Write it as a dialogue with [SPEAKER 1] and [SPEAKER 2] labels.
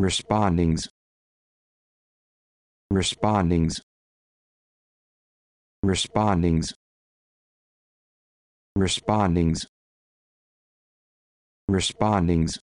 [SPEAKER 1] respondings respondings respondings respondings respondings